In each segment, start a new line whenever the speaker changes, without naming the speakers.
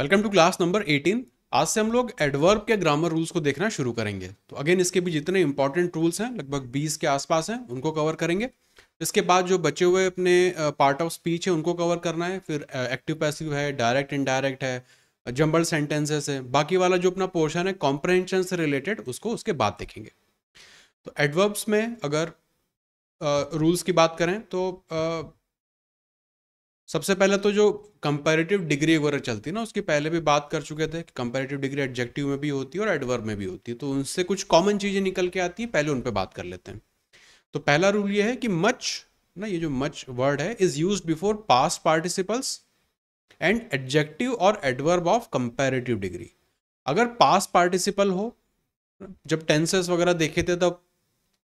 welcome to class number 18 आज से हम लोग एडवर्ब के ग्रामर रूल्स को देखना शुरू करेंगे तो अगेन इसके भी जितने इंपॉर्टेंट रूल्स हैं लगभग 20 के आसपास हैं उनको कवर करेंगे इसके बाद जो बचे हुए अपने पार्ट ऑफ स्पीच है उनको कवर करना है फिर एक्टिव पैसिव है डायरेक्ट इनडायरेक्ट है जम्बल सेंटेंसेस है बाकी वाला जो अपना पोर्शन है कॉम्प्रहेंशन से रिलेटेड उसको उसके बाद देखेंगे तो एडवर्ब्स में अगर रूल्स uh, की बात करें तो uh, सबसे पहले तो जो कंपेरेटिव डिग्री वगैरह चलती है ना उसकी पहले भी बात कर चुके थे कि कंपेरेटिव डिग्री एडजेक्टिव में भी होती है और एडवर्ब में भी होती है तो उनसे कुछ कॉमन चीज़ें निकल के आती है पहले उन पर बात कर लेते हैं तो पहला रूल ये है कि मच ना ये जो मच वर्ड है is use before past participles and adjective और एडवर्ब ऑफ कंपेरेटिव डिग्री अगर पास पार्टिसिपल हो जब टेंसेस वगैरह देखे थे तब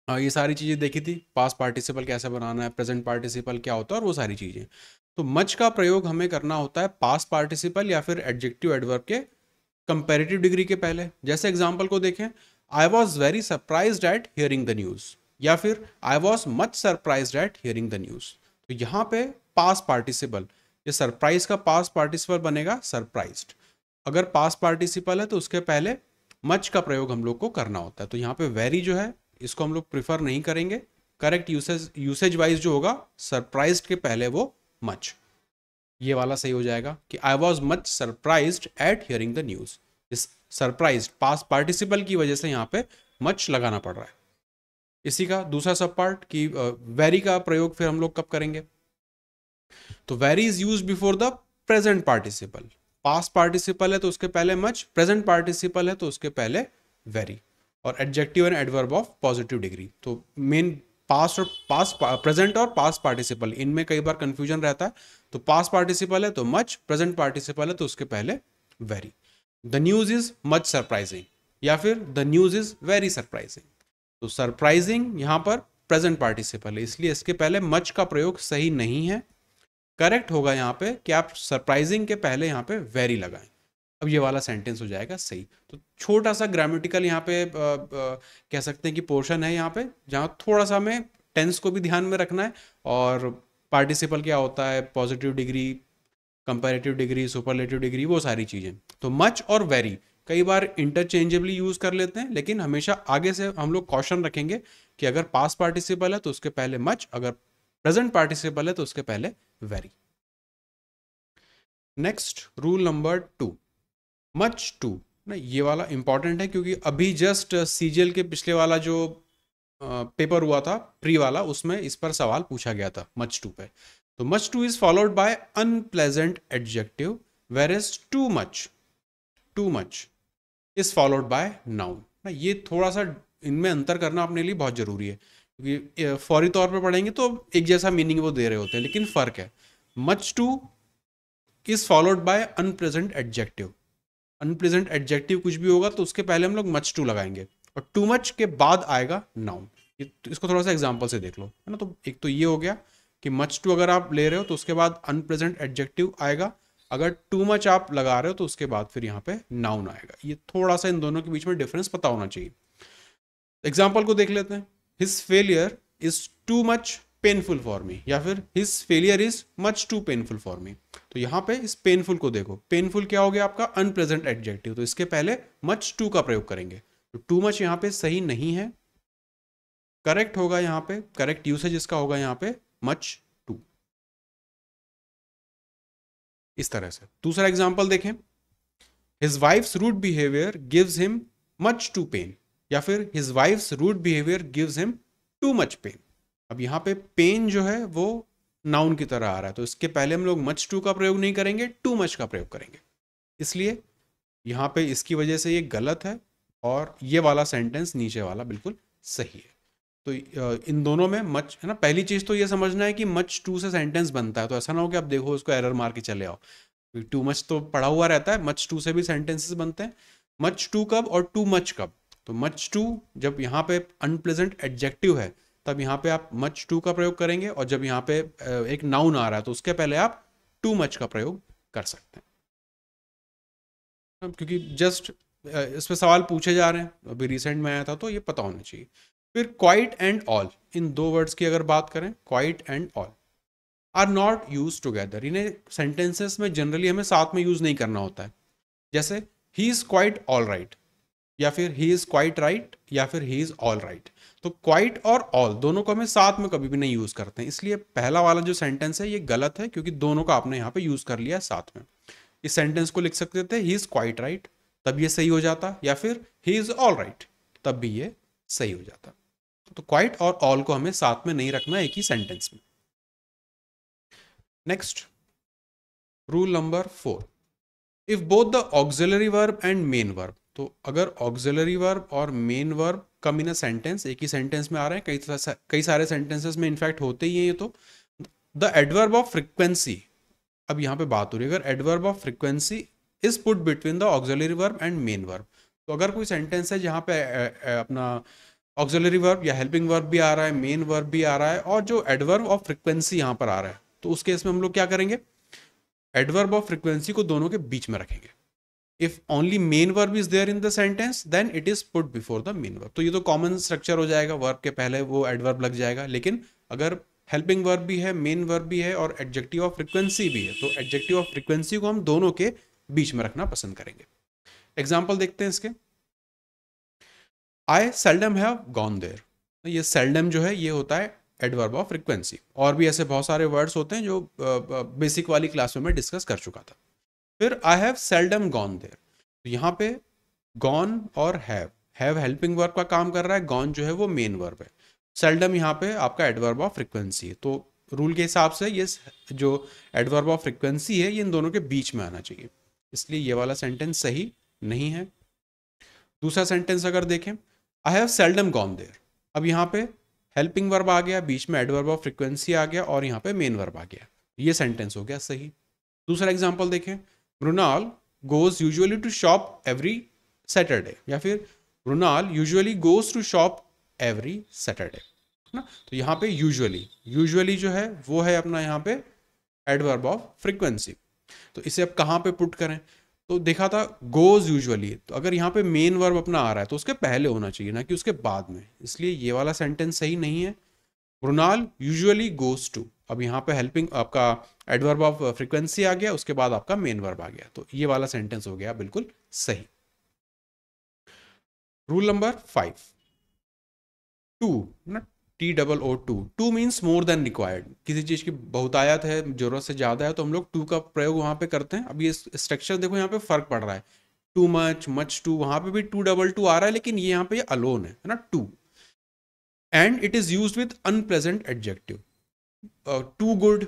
हाँ, ये सारी चीज़ें देखी थी पास पार्टिसिपल कैसे बनाना है प्रेजेंट पार्टिसिपल क्या होता है और वो सारी चीज़ें तो मच का प्रयोग हमें करना होता है पास पार्टिसिपल या फिर एडजेक्टिव एडवर्ब के कंपेरेटिव डिग्री के पहले जैसे एग्जाम्पल को देखें I was very surprise at hearing the news या फिर I was much surprise at hearing the news तो यहाँ पे पास पार्टिसिपल ये सरप्राइज का पास पार्टिसिपल बनेगा सरप्राइज अगर पास पार्टिसिपल है तो उसके पहले मच का प्रयोग हम लोग को करना होता है तो यहाँ पे वेरी जो है इसको हम लोग प्रिफर नहीं करेंगे करेक्ट यूसेज यूसेज वाइज जो होगा सरप्राइज के पहले वो मच ये वाला सही हो जाएगा कि I was much surprise at hearing the news इस सरप्राइज पास पार्टिसिपल की वजह से यहाँ पे मच लगाना पड़ रहा है इसी का दूसरा सब पार्ट की वेरी का प्रयोग फिर हम लोग कब करेंगे तो very is use before the present participle past participle है तो उसके पहले मच प्रेजेंट पार्टिसिपल है तो उसके पहले वेरी और adjective and adverb of positive degree तो मेन पास्ट और पास प्रेजेंट और पास्ट पार्टिसिपल इनमें कई बार कंफ्यूजन रहता है तो पास्ट पार्टिसिपल है तो मच प्रेजेंट पार्टिसिपल है तो उसके पहले very the news is much surprising या फिर the news is very surprising तो सरप्राइजिंग यहाँ पर प्रेजेंट पार्टिसिपल है इसलिए इसके पहले मच का प्रयोग सही नहीं है करेक्ट होगा यहाँ पे कि आप सरप्राइजिंग के पहले यहाँ पे वेरी लगाएं अब ये वाला सेंटेंस हो जाएगा सही तो छोटा सा ग्रामेटिकल यहाँ पे आ, आ, कह सकते हैं कि पोर्शन है यहाँ पे जहाँ थोड़ा सा हमें टेंस को भी ध्यान में रखना है और पार्टिसिपल क्या होता है positive degree comparative degree superlative degree वो सारी चीज़ें तो मच और वेरी कई बार इंटरचेंजेबली यूज़ कर लेते हैं लेकिन हमेशा आगे से हम लोग कॉशन रखेंगे कि अगर पास पार्टिसिपल है तो उसके पहले मच अगर प्रेजेंट पार्टिसिपल है तो उसके पहले very next rule number two much too ना ये वाला इंपॉर्टेंट है क्योंकि अभी जस्ट uh, सीजीएल के पिछले वाला जो पेपर uh, हुआ था प्री वाला उसमें इस पर सवाल पूछा गया था मच टू पे तो much too is followed by unpleasant adjective where is too much too much is followed by noun ना ये थोड़ा सा इनमें अंतर करना अपने लिए बहुत जरूरी है क्योंकि uh, फौरी तौर पर पढ़ेंगे तो एक जैसा मीनिंग वो दे रहे होते हैं लेकिन फर्क है much too is followed by unpleasant adjective unpleasant adjective कुछ भी होगा तो उसके पहले हम लोग मच टू लगाएंगे और टू मच के बाद आएगा नाउन तो इसको थोड़ा सा एग्जाम्पल से देख लो है ना तो एक तो ये हो गया कि मच टू अगर आप ले रहे हो तो उसके बाद अनप्रेजेंट एडजेक्टिव आएगा अगर टू मच आप लगा रहे हो तो उसके बाद फिर यहाँ पे नाउन आएगा ये थोड़ा सा इन दोनों के बीच में डिफरेंस पता होना चाहिए एग्जाम्पल को देख लेते हैं his failure is too much painful for me या फिर his failure is much too painful for me तो यहां पे इस पेनफुल को देखो पेनफुल क्या हो गया आपका अनप्रेजेंट एडजेक्टिव तो इसके पहले मच टू का प्रयोग करेंगे तो टू मच यहाँ पे सही नहीं है करेक्ट होगा यहां पे करेक्ट यूसेज इसका होगा यहां पे मच टू इस तरह से दूसरा एग्जाम्पल देखें his wife's rude behaviour gives him much too pain या फिर his wife's rude behaviour gives him too much pain अब यहाँ पे पेन जो है वो नाउन की तरह आ रहा है तो इसके पहले हम लोग मच टू का प्रयोग नहीं करेंगे टू मच का प्रयोग करेंगे इसलिए यहाँ पे इसकी वजह से ये गलत है और ये वाला सेंटेंस नीचे वाला बिल्कुल सही है तो इन दोनों में मच है ना पहली चीज़ तो ये समझना है कि मच टू से सेंटेंस बनता है तो ऐसा ना हो कि आप देखो उसको एरर मार के चले आओ टू मच तो पड़ा हुआ रहता है मच टू से भी सेंटेंसेस बनते हैं मच टू कब और टू मच कब तो मच टू जब यहाँ पे अनप्लेजेंट एडजेक्टिव है तब यहाँ पे आप मच टू का प्रयोग करेंगे और जब यहाँ पे एक नाउन आ रहा है तो उसके पहले आप टू मच का प्रयोग कर सकते हैं क्योंकि जस्ट इस पर सवाल पूछे जा रहे हैं अभी रिसेंट में आया था तो ये पता होना चाहिए फिर क्वाइट एंड ऑल इन दो वर्ड्स की अगर बात करें quite and all are not use together इन्हें सेंटेंसेस में जनरली हमें साथ में यूज नहीं करना होता है जैसे he is quite all right या फिर ही इज क्वाइट राइट या फिर ही इज ऑल राइट तो क्वाइट और ऑल दोनों को हमें साथ में कभी भी नहीं यूज करते हैं इसलिए पहला वाला जो सेंटेंस है ये गलत है क्योंकि दोनों का आपने यहाँ पे यूज कर लिया है साथ में इस सेंटेंस को लिख सकते थे ही इज क्वाइट राइट तब ये सही हो जाता या फिर ही इज ऑल राइट तब भी ये सही हो जाता तो क्वाइट और ऑल को हमें साथ में नहीं रखना एक ही सेंटेंस में next rule number four if both the auxiliary verb and main verb तो अगर ऑक्सिलरी वर्ब और main verb come in sentence एक ही सेंटेंस में आ रहे हैं कई कई सारे सेंटेंसेस में इनफैक्ट होते ही हैं ये तो द एडवर्ब ऑफ फ्रिक्वेंसी अब यहाँ पे बात हो रही है अगर adverb of frequency is put between the auxiliary verb and main verb तो अगर कोई सेंटेंस है जहाँ पे अपना ऑक्जलरी वर्ब या हेल्पिंग वर्ब भी आ रहा है मेन वर्ब भी आ रहा है और जो एडवर्ब ऑफ फ्रिक्वेंसी यहाँ पर आ रहा है तो उस केस में हम लोग क्या करेंगे एडवर्ब ऑफ फ्रिक्वेंसी को दोनों के बीच में रखेंगे if only main verb is there in the sentence then it is put before the main verb तो ये तो कॉमन स्ट्रक्चर हो जाएगा वर्ब के पहले वो एडवर्ब लग जाएगा लेकिन अगर हेल्पिंग वर्ब भी है मेन वर्ब भी है और एडजेक्टिव ऑफ फ्रिक्वेंसी भी है तो एडजेक्टिव ऑफ फ्रिक्वेंसी को हम दोनों के बीच में रखना पसंद करेंगे एग्जाम्पल देखते हैं इसके I seldom have gone there ये सेल्डम जो है ये होता है एडवर्ब ऑफ फ्रिक्वेंसी और भी ऐसे बहुत सारे वर्ड्स होते हैं जो बेसिक वाली क्लास में मैं डिस्कस कर चुका था फिर I have seldom gone there तो यहाँ पे गॉन और हैव हैव हेल्पिंग वर्ब का काम कर रहा है गॉन जो है वो मेन वर्ब है सेल्डम यहाँ पे आपका एडवर्ब ऑफ फ्रिक्वेंसी है तो रूल के हिसाब से ये जो एडवर्ब ऑफ फ्रिक्वेंसी है ये इन दोनों के बीच में आना चाहिए इसलिए ये वाला सेंटेंस सही नहीं है दूसरा सेंटेंस अगर देखें I have seldom gone there अब यहाँ पे हेल्पिंग वर्ब आ गया बीच में एडवर्ब ऑफ फ्रिक्वेंसी आ गया और यहाँ पे मेन वर्ब आ गया ये सेंटेंस हो गया सही दूसरा एग्जाम्पल देखें Runal goes usually to shop every Saturday या फिर Runal usually goes to shop every Saturday ना तो यहाँ पे यूजअली यूजअली जो है वो है अपना यहाँ पे एडवर्ब ऑफ फ्रिक्वेंसी तो इसे अब कहाँ पे पुट करें तो देखा था गोज यूजुअली तो अगर यहाँ पे मेन वर्ब अपना आ रहा है तो उसके पहले होना चाहिए ना कि उसके बाद में इसलिए ये वाला सेंटेंस सही नहीं है रुनाल यूजुअली गोज टू अब यहाँ पे हेल्पिंग आपका एडवर्ब ऑफ फ्रिक्वेंसी आ गया उसके बाद आपका मेन वर्ब आ गया तो ये वाला सेंटेंस हो गया बिल्कुल सही रूल नंबर फाइव टू ना T double O too too means more than required किसी चीज़ की बहुतायात है जरूरत से ज़्यादा है तो हम लोग टू का प्रयोग वहां पे करते हैं अब ये स्ट्रक्चर देखो यहाँ पे फर्क पड़ रहा है टू मच मच टू वहां पे भी टू डबल टू आ रहा है लेकिन ये यहाँ पे अलोन है ना too and it is use with unpleasant adjective too good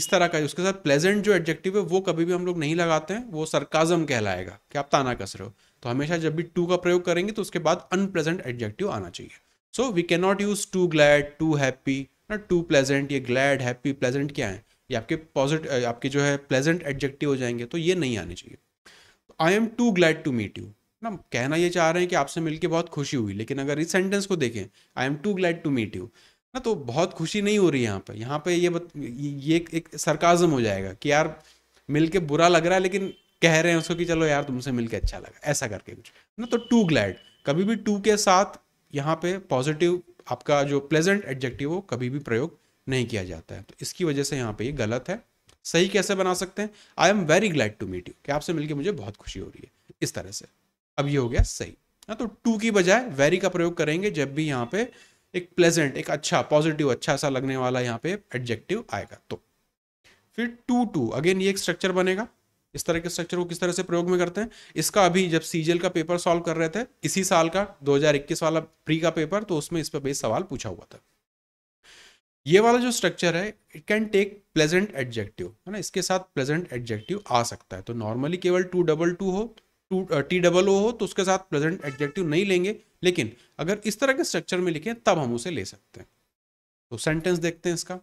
इस तरह का उसके साथ प्लेजेंट जो एडजेक्टिव है वो कभी भी हम लोग नहीं लगाते हैं वो सरकाजम कहलाएगा कि आप ताना कस रहे हो तो हमेशा जब भी टू का प्रयोग करेंगे तो उसके बाद अनप्लेजेंट एडजेक्टिव आना चाहिए so we can not use too glad too happy ना टू प्लेजेंट ये ग्लैड हैप्पी प्लेजेंट क्या है ये आपके पॉजिटिव आपके जो है प्लेजेंट एडजेक्टिव हो जाएंगे तो ये नहीं आने चाहिए I am too glad to meet you ना कहना ये चाह रहे हैं कि आपसे मिलकर बहुत खुशी हुई लेकिन अगर इस सेंटेंस को देखें I am too glad to meet you ना तो बहुत खुशी नहीं हो रही यहाँ पर यहाँ पे ये बत, ये एक, एक सरकाजम हो जाएगा कि यार मिल बुरा लग रहा है लेकिन कह रहे हैं उसको कि चलो यार तुमसे मिल अच्छा लगा ऐसा करके कुछ ना तो टू ग्लैड कभी भी टू के साथ यहाँ पे पॉजिटिव आपका जो प्लेजेंट एडजेक्टिव हो कभी भी प्रयोग नहीं किया जाता है तो इसकी वजह से यहाँ पे ये गलत है सही कैसे बना सकते हैं I am very glad to meet you कि आपसे मिलकर मुझे बहुत खुशी हो रही है इस तरह से अब ये हो गया सही ना तो टू की बजाय वेरी का प्रयोग करेंगे जब भी यहाँ पे एक प्लेजेंट एक अच्छा पॉजिटिव अच्छा सा लगने वाला यहाँ पे एडजेक्टिव आएगा तो फिर टू टू अगेन ये एक स्ट्रक्चर बनेगा इस तरह के स्ट्रक्चर को किस तरह से प्रयोग में करते हैं इसका अभी जब सीजल का पेपर सॉल्व कर रहे थे इसी साल का 2021 वाला प्री का पेपर तो उसमें इस पर बेस सवाल पूछा हुआ था ये वाला जो स्ट्रक्चर है it can take pleasant adjective है ना इसके साथ प्लेजेंट एडजेक्टिव आ सकता है तो नॉर्मली केवल टू डबल टू हो टू टी डबल ओ हो तो उसके साथ प्लेजेंट एडजेक्टिव नहीं लेंगे लेकिन अगर इस तरह के स्ट्रक्चर में लिखे तब हम उसे ले सकते हैं तो सेंटेंस देखते हैं इसका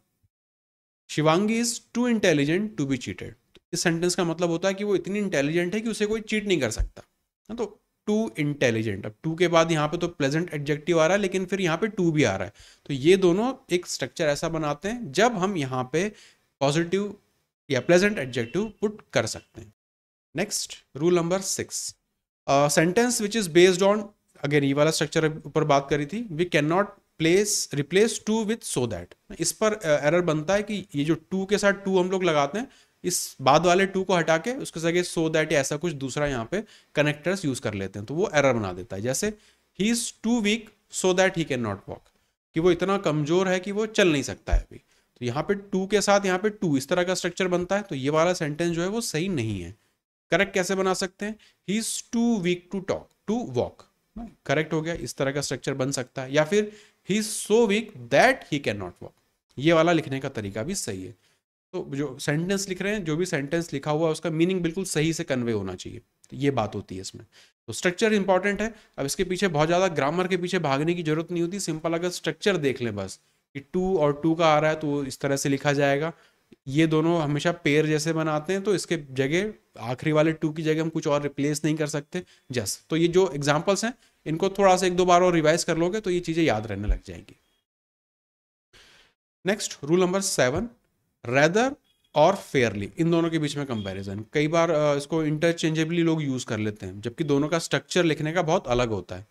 Shivangi is too intelligent to be cheated इस सेंटेंस का मतलब होता है कि वो इतनी इंटेलिजेंट है कि उसे कोई चीट नहीं कर सकता हाँ, तो टू इंटेलिजेंट अब टू के बाद यहाँ पे तो प्लेजेंट एडजेक्टिव आ रहा है लेकिन फिर यहाँ पे टू भी आ रहा है तो ये दोनों एक स्ट्रक्चर ऐसा बनाते हैं जब हम यहाँ पे पॉजिटिव या प्लेजेंट एडजेक्टिव पुट कर सकते हैं next rule number six sentence which is based on again ये वाला स्ट्रक्चर ऊपर बात करी थी we can not place replace too with so that इस पर एरर बनता है कि ये जो टू के साथ टू हम लोग लगाते हैं इस बाद वाले टू को हटा के उसके जगह सो दैट या ऐसा कुछ दूसरा यहाँ पे कनेक्टर्स यूज कर लेते हैं तो वो एरर बना देता है जैसे he is too weak so that he can not walk कि वो इतना कमजोर है कि वो चल नहीं सकता है अभी तो यहाँ पे टू के साथ यहाँ पे टू इस तरह का स्ट्रक्चर बनता है तो ये वाला सेंटेंस जो है वो सही नहीं है करेक्ट कैसे बना सकते हैं he is too weak to talk to walk correct हो गया इस तरह का स्ट्रक्चर बन सकता है या फिर he so weak that he can not walk ये वाला लिखने का तरीका भी सही है तो जो सेंटेंस लिख रहे हैं जो भी सेंटेंस लिखा हुआ है उसका मीनिंग बिल्कुल सही से कन्वे होना चाहिए तो ये बात होती है इसमें तो स्ट्रक्चर इंपॉर्टेंट है अब इसके पीछे बहुत ज़्यादा ग्रामर के पीछे भागने की जरूरत नहीं होती सिंपल अगर स्ट्रक्चर देख लें बस कि टू और टू का आ रहा है तो इस तरह से लिखा जाएगा ये दोनों हमेशा पेयर जैसे बनाते हैं तो इसके जगह आखिरी वाले टू की जगह हम कुछ और रिप्लेस नहीं कर सकते जस तो ये जो एग्जाम्पल्स हैं इनको थोड़ा सा एक दो बार और रिवाइज कर लोगे तो ये चीज़ें याद रहने लग जाएंगी next rule number seven rather और फेयरली इन दोनों के बीच में कंपैरिजन कई बार इसको इंटरचेंजेबली लोग यूज़ कर लेते हैं जबकि दोनों का स्ट्रक्चर लिखने का बहुत अलग होता है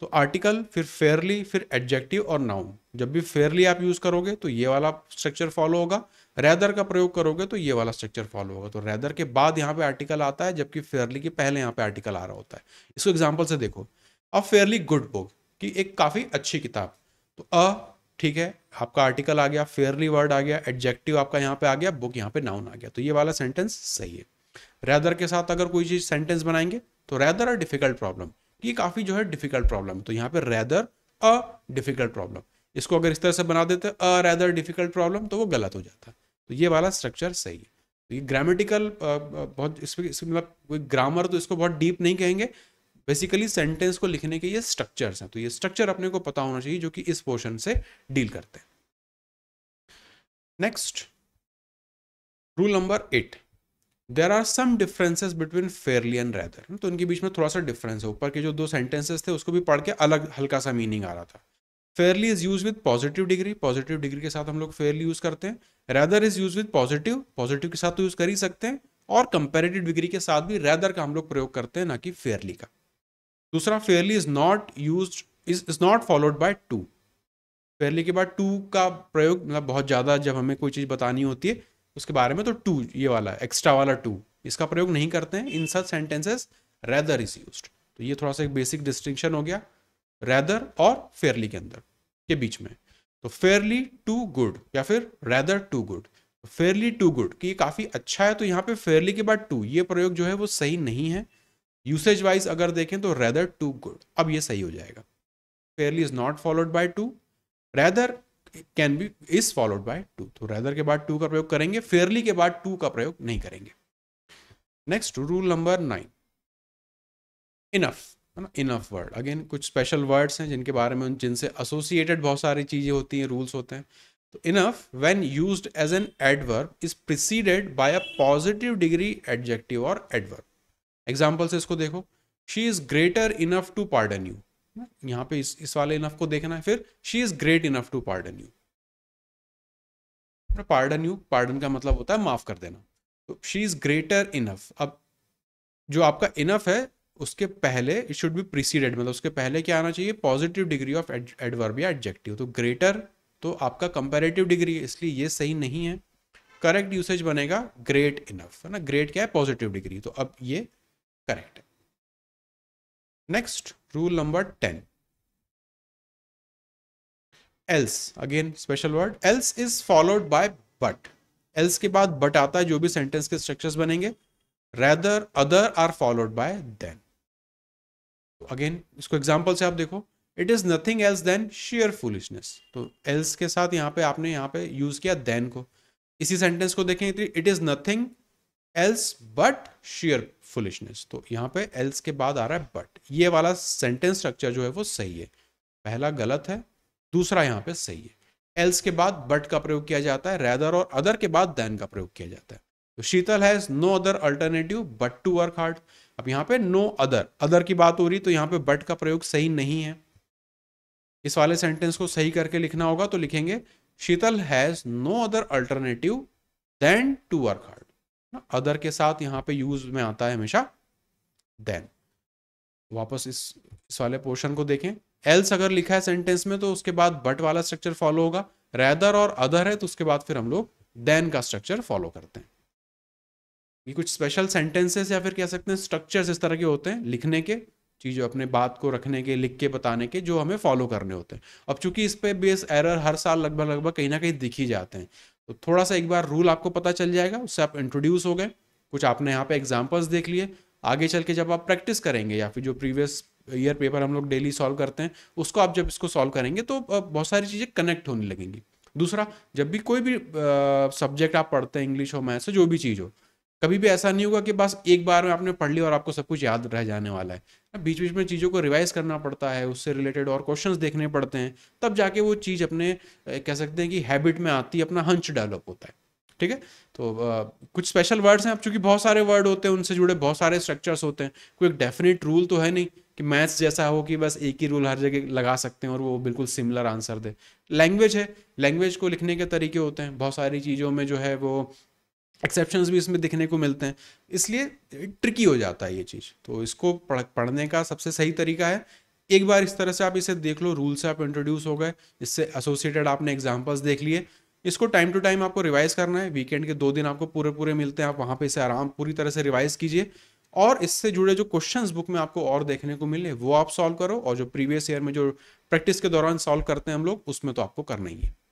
तो आर्टिकल फिर फेयरली फिर एडजेक्टिव और नाउन जब भी फेयरली आप यूज़ करोगे तो ये वाला स्ट्रक्चर फॉलो होगा रेदर का प्रयोग करोगे तो ये वाला स्ट्रक्चर फॉलो होगा तो रेदर के बाद यहाँ पे आर्टिकल आता है जबकि फेयरली के पहले यहाँ पे आर्टिकल आ रहा होता है इसको एग्जाम्पल से देखो अ फेयरली गुड बुक की एक काफ़ी अच्छी किताब तो अ ठीक है आपका आर्टिकल आ गया फेयरली वर्ड आ गया एडजेक्टिव आपका यहाँ पे आ गया बुक यहाँ पे नाउन आ गया तो ये वाला सेंटेंस सही है रैदर के साथ अगर कोई चीज़ सेंटेंस बनाएंगे तो रैदर अ डिफिकल्ट प्रॉब्लम ये काफ़ी जो है डिफिकल्ट प्रॉब्लम तो यहाँ पे रैदर अ डिफिकल्ट प्रॉब्लम इसको अगर इस तरह से बना देते अ रैदर डिफिकल्ट प्रॉब्लम तो वो गलत हो जाता है तो ये वाला स्ट्रक्चर सही है तो ये ग्रामेटिकल बहुत इसमें मतलब कोई ग्रामर तो इसको बहुत डीप नहीं कहेंगे बेसिकली सेंटेंस को लिखने के ये स्ट्रक्चर्स हैं तो ये स्ट्रक्चर अपने को पता होना चाहिए जो कि इस पोर्शन से डील करते हैं next rule number eight there are some differences between fairly and rather तो इनके बीच में थोड़ा सा डिफरेंस है ऊपर के जो दो सेंटेंसेस थे उसको भी पढ़ के अलग हल्का सा मीनिंग आ रहा था fairly is use with positive degree positive degree के साथ हम लोग फेयरली यूज करते हैं rather is use with positive positive के साथ तो यूज कर ही सकते हैं और कंपेरेटिव डिग्री के साथ भी रेदर का हम लोग प्रयोग करते हैं ना कि फेयरली का दूसरा fairly is not use is is not followed by too fairly के बाद टू का प्रयोग मतलब बहुत ज़्यादा जब हमें कोई चीज़ बतानी होती है उसके बारे में तो टू ये वाला एक्स्ट्रा वाला टू इसका प्रयोग नहीं करते हैं in such sentences rather is use तो ये थोड़ा सा एक बेसिक डिस्टिंक्शन हो गया रैदर और फेयरली के अंदर के बीच में तो फेयरली टू गुड या फिर rather too good fairly too good कि ये काफ़ी अच्छा है तो यहाँ पे फेयरली के बाद टू ये प्रयोग जो है वो सही नहीं है यूसेज वाइज अगर देखें तो रैदर टू गुड अब ये सही हो जाएगा fairly is not followed by too rather can be is followed by too तो रैदर के बाद टू का प्रयोग करेंगे फेयरली के बाद टू का प्रयोग नहीं करेंगे next rule number nine enough है ना इनफ वर्ड अगेन कुछ स्पेशल वर्ड्स हैं जिनके बारे में जिनसे एसोसिएटेड बहुत सारी चीज़ें होती हैं रूल्स होते हैं तो enough when used as an adverb is preceded by a positive degree adjective और एडवर्ब एग्जाम्पल से इसको देखो she is greater enough to pardon you यहाँ पे इस इस वाले इनफ को देखना है फिर she is great enough to pardon you pardon you pardon का मतलब होता है माफ़ कर देना तो शी इज़ ग्रेटर इनफ अब जो आपका इनफ है उसके पहले इट शुड बी प्रीसीडेड मतलब उसके पहले क्या आना चाहिए पॉजिटिव डिग्री ऑफ एडवर्ब या एडजेक्टिव तो ग्रेटर तो आपका कंपेरेटिव डिग्री इसलिए ये सही नहीं है करेक्ट यूसेज बनेगा ग्रेट इनफ है ना ग्रेट क्या है पॉजिटिव डिग्री तो अब ये करेक्ट है next rule number ten else again special word else is followed by but else के बाद बट आता है जो भी सेंटेंस के स्ट्रक्चर्स बनेंगे rather other are followed by than again इसको एग्जाम्पल से आप देखो it is nothing else than sheer foolishness तो एल्स के साथ यहाँ पे आपने यहाँ पे यूज़ किया देन को इसी सेंटेंस को देखें it is nothing else but sheer foolishness तो यहाँ पे एल्स के बाद आ रहा है बट ये वाला सेंटेंस स्ट्रक्चर जो है वो सही है पहला गलत है दूसरा यहाँ पे सही है एल्स के बाद बट का प्रयोग किया जाता है रेदर और अदर के बाद देन का प्रयोग किया जाता है तो Sheetal has no other alternative but to work hard अब यहां पे नो अदर अदर की बात हो रही तो यहाँ पे बट का प्रयोग सही नहीं है इस वाले सेंटेंस को सही करके लिखना होगा तो लिखेंगे Sheetal has no other alternative than to work hard other के साथ यहां पे यूज में आता है हमेशा देन वापस इस इस वाले पोर्शन को देखें एल्स अगर लिखा है सेंटेंस में तो उसके बाद बट वाला स्ट्रक्चर फॉलो होगा रैदर और अदर है तो उसके बाद फिर हम लोग देन का स्ट्रक्चर फॉलो करते हैं ये कुछ स्पेशल सेंटेंसेस या फिर कह सकते हैं स्ट्रक्चर्स इस तरह के होते हैं लिखने के चीज़ अपने बात को रखने के लिख के बताने के जो हमें फॉलो करने होते हैं अब चूंकि इस पर बेस एरर हर साल लगभग लगभग कहीं ना कहीं दिख ही जाते हैं तो थोड़ा सा एक बार रूल आपको पता चल जाएगा उससे आप इंट्रोड्यूस हो गए कुछ आपने यहाँ पे एग्जाम्पल्स देख लिए आगे चल के जब आप प्रैक्टिस करेंगे या फिर जो प्रीवियस ईयर पेपर हम लोग डेली सॉल्व करते हैं उसको आप जब इसको सॉल्व करेंगे तो बहुत सारी चीज़ें कनेक्ट होने लगेंगी दूसरा जब भी कोई भी सब्जेक्ट आप पढ़ते हैं इंग्लिश हो मैथ्स हो जो भी चीज़ हो कभी भी ऐसा नहीं होगा कि बस एक बार में आपने पढ़ लिया और आपको सब कुछ याद रह जाने वाला है बीच बीच में चीज़ों को रिवाइज करना पड़ता है उससे रिलेटेड और क्वेश्चन देखने पड़ते हैं तब जाके वो चीज़ अपने कह सकते हैं कि हैबिट में आती है अपना हंच डेवलप होता है ठीक है तो आ, कुछ स्पेशल वर्ड्स हैं आप चूंकि बहुत सारे वर्ड होते हैं उनसे जुड़े बहुत सारे स्ट्रक्चर्स होते हैं कोई एक डेफिनेट रूल तो है नहीं कि मैथ्स जैसा हो कि बस एक ही रूल हर जगह लगा सकते हैं और वो बिल्कुल सिमिलर आंसर दे लैंग्वेज है लैंग्वेज को लिखने के तरीके होते हैं बहुत सारी चीज़ों में जो है वो एक्सेप्शन भी इसमें दिखने को मिलते हैं इसलिए ट्रिकी हो जाता है ये चीज़ तो इसको पढ़ पढ़ने का सबसे सही तरीका है एक बार इस तरह से आप इसे देख लो रूल से आप इंट्रोड्यूस हो गए इससे एसोसिएटेड आपने एग्जाम्पल्स देख लिए इसको टाइम टू टाइम आपको रिवाइज करना है वीकेंड के दो दिन आपको पूरे पूरे मिलते हैं आप वहाँ पे इसे आराम पूरी तरह से रिवाइज कीजिए और इससे जुड़े जो क्वेश्चंस बुक में आपको और देखने को मिले वो आप सॉल्व करो और जो प्रीवियस ईयर में जो प्रैक्टिस के दौरान सॉल्व करते हैं हम लोग उसमें तो आपको करना ही है